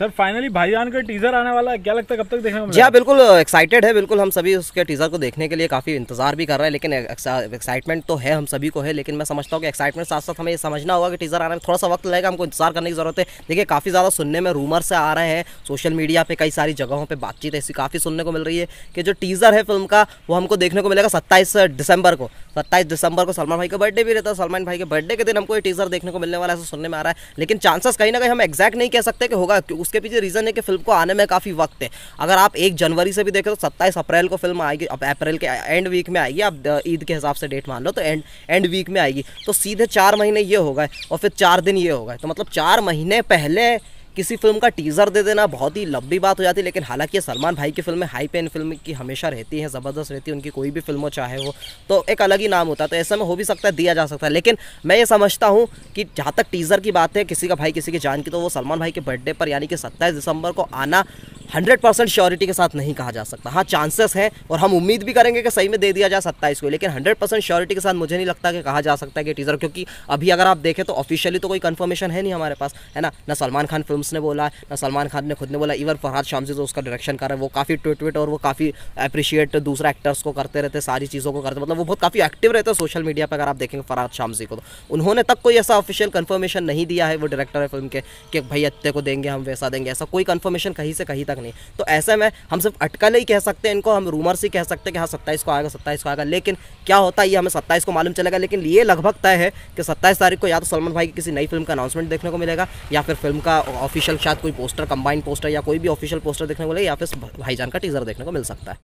sir finally भाईजान का teaser आने वाला है क्या लगता है कब तक देखने को जी हाँ बिल्कुल एक्साइटेड है बिल्कुल हम सभी उसके टीजर को देखने के लिए काफ़ी इंतजार भी कर रहे हैं लेकिन एक्साइटमेंट तो है हम सभी को है लेकिन मैं समझता हूँ कि एक्साइटमेंट साथ साथ हमें ये समझना होगा कि टीजर आने में थोड़ा सा वक्त लगेगा हमको इंतजार करने की जरूरत है देखिए काफ़ी ज़्यादा सुनने में रूमर से आ रहे हैं सोशल मीडिया पर कई सारी जगहों पर बातचीत ऐसी काफ़ी सुनने को मिल रही है कि जो टीजर है फिल्म का वो हमको देखने को मिलेगा सत्ताईस दिसंबर को सत्ताईस दिसंबर को सलमान भाई का बर्थडे भी रहता है सलमान भाई के बर्थडे के दिन हमको ये टीजर देखने को मिलने वाला है ऐसा सुनने में आ रहा है लेकिन चांसेस कहीं ना कहीं हम एग्जैक्ट नहीं कह सकते कि होगा उसके पीछे रीज़न है कि फिल्म को आने में काफ़ी वक्त है अगर आप एक जनवरी से भी देखें तो सत्ताईस अप्रैल को फिल्म आएगी अब अप्रैल के एंड वीक में आएगी आप ईद के हिसाब से डेट मान लो तो एंड एंड वीक में आएगी तो सीधे चार महीने ये हो गए और फिर चार दिन ये हो गए तो मतलब चार महीने पहले किसी फिल्म का टीज़र दे देना बहुत ही लंबी बात हो जाती है लेकिन हालांकि सलमान भाई की फिल्में हाई पेन फिल्म की हमेशा रहती हैं ज़बरदस्त रहती है उनकी कोई भी फिल्म हो चाहे वो तो एक अलग ही नाम होता है तो ऐसे में हो भी सकता है दिया जा सकता है लेकिन मैं ये समझता हूँ कि जहाँ तक टीज़र की बात है किसी का भाई किसी की जान की तो वो सलमान भाई के बर्थडे पर यानी कि सत्ताईस दिसंबर को आना हंड्रेड परसेंट श्योरिटी के साथ नहीं कहा जा सकता हाँ चांसेस हैं और हम उम्मीद भी करेंगे कि सही में दे दिया जा सकता है इसको लेकिन हंड्रेड परसेंट श्योरिटी के साथ मुझे नहीं लगता कि कहा जा सकता है कि टीज़र क्योंकि अभी अगर आप देखें तो ऑफिशियली तो कोई कन्फर्मेशन है नहीं हमारे पास है ना ना सलमान खान फिल्म ने बोला है ना सलमान खान ने खुद ने बोला इवन फरहाद शामजी जो उसका डायरेक्शन कर रहे हैं वो काफ़ी ट्विट विट और वो काफ़ी अप्रिशिएट दूसरे एक्टर्स को करते रहते सारी चीज़ों को करते मतलब वो बहुत काफ़ी एक्टिव रहते हैं सोशल मीडिया पर अगर आप देखेंगे फरहाद शामजी को तो उन्होंने तक कोई ऐसा ऑफिशियल कन्फर्मेशन नहीं दिया है वो डायरेक्टर है फिल्म के कि भाई इतने को देंगे हम वैसा देंगे ऐसा कोई कन्फर्मेशन कहीं से कहीं तक नहीं तो ऐसे में हम सिर्फ अटकल ही कह सकते हैं इनको हम रूमर से कह सकते हैं कि हाँ सत्ताईस को आएगा सत्ताईस को आएगा लेकिन क्या होता है ये हमें सत्ताईस को मालूम चलेगा लेकिन ये लगभग तय है कि सत्ताईस तारीख को या तो सलमान भाई की किसी नई फिल्म का अनाउंसमेंट देखने को मिलेगा या फिर फिल्म का ऑफिशियल शायद कोई पोस्टर कंबाइंड पोस्टर या कोई भी ऑफिशियल पोस्टर देखने को मिलेगा या फिर भाईजान का टीजर देखने को मिल सकता है